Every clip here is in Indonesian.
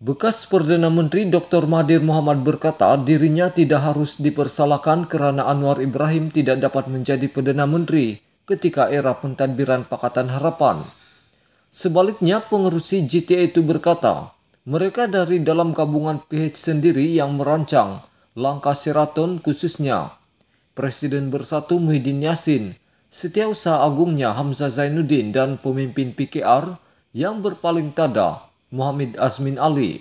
Bekas Perdana Menteri Dr. Mahathir Muhammad berkata dirinya tidak harus dipersalahkan kerana Anwar Ibrahim tidak dapat menjadi Perdana Menteri ketika era pentadbiran Pakatan Harapan. Sebaliknya, pengerusi GTA itu berkata, mereka dari dalam gabungan PH sendiri yang merancang langkah Seraton khususnya. Presiden Bersatu Muhyiddin Yassin, Setiausaha Agungnya Hamzah Zainuddin dan pemimpin PKR yang berpaling tada Muhammad Azmin Ali.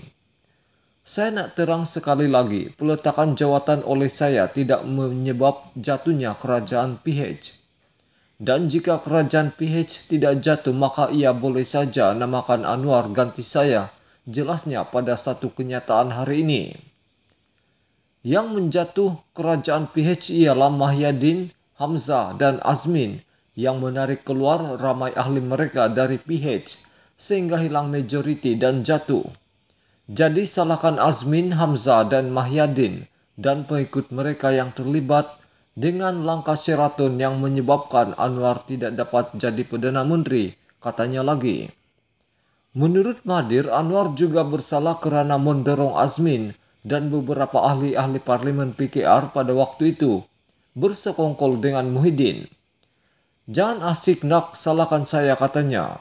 Saya nak terang sekali lagi, peletakan jawatan oleh saya tidak menyebab jatuhnya kerajaan PH. Dan jika kerajaan PH tidak jatuh maka ia boleh saja namakan Anwar ganti saya, jelasnya pada satu kenyataan hari ini. Yang menjatuh kerajaan PH ialah Mahyadin, Hamzah, dan Azmin yang menarik keluar ramai ahli mereka dari PH sehingga hilang majoriti dan jatuh. Jadi salahkan Azmin, Hamzah, dan Mahyadin dan pengikut mereka yang terlibat dengan langkah Sheraton yang menyebabkan Anwar tidak dapat jadi Perdana Menteri, katanya lagi. Menurut Madir, Anwar juga bersalah kerana mendorong Azmin dan beberapa ahli-ahli parlimen PKR pada waktu itu bersekongkol dengan Muhyiddin. Jangan asik nak salahkan saya katanya.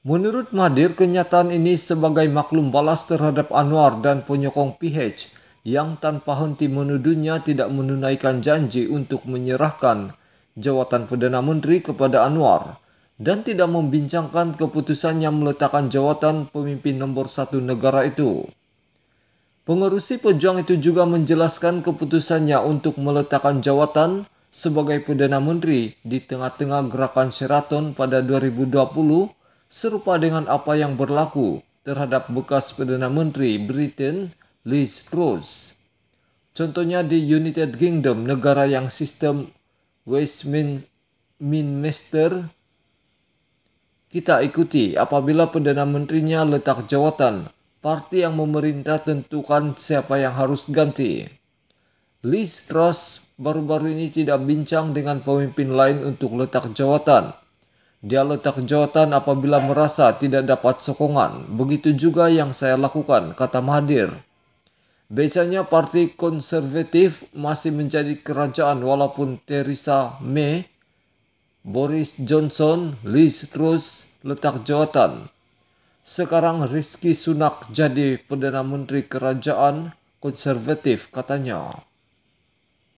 Menurut Madir, kenyataan ini sebagai maklum balas terhadap Anwar dan penyokong PH yang tanpa henti menuduhnya tidak menunaikan janji untuk menyerahkan jawatan Perdana Menteri kepada Anwar dan tidak membincangkan keputusannya meletakkan jawatan pemimpin nomor satu negara itu. Pengerusi pejuang itu juga menjelaskan keputusannya untuk meletakkan jawatan sebagai Perdana Menteri di tengah-tengah gerakan Sheraton pada 2020 serupa dengan apa yang berlaku terhadap bekas Perdana Menteri Britain Liz Truss. Contohnya di United Kingdom, negara yang sistem Westminster kita ikuti apabila Perdana Menterinya letak jawatan, parti yang memerintah tentukan siapa yang harus ganti. Liz Truss baru-baru ini tidak bincang dengan pemimpin lain untuk letak jawatan. Dia letak jawatan apabila merasa tidak dapat sokongan. Begitu juga yang saya lakukan, kata Mahathir. Biasanya parti konservatif masih menjadi kerajaan walaupun Theresa May, Boris Johnson, Liz Truss letak jawatan. Sekarang Rizky Sunak jadi Perdana Menteri Kerajaan Konservatif katanya.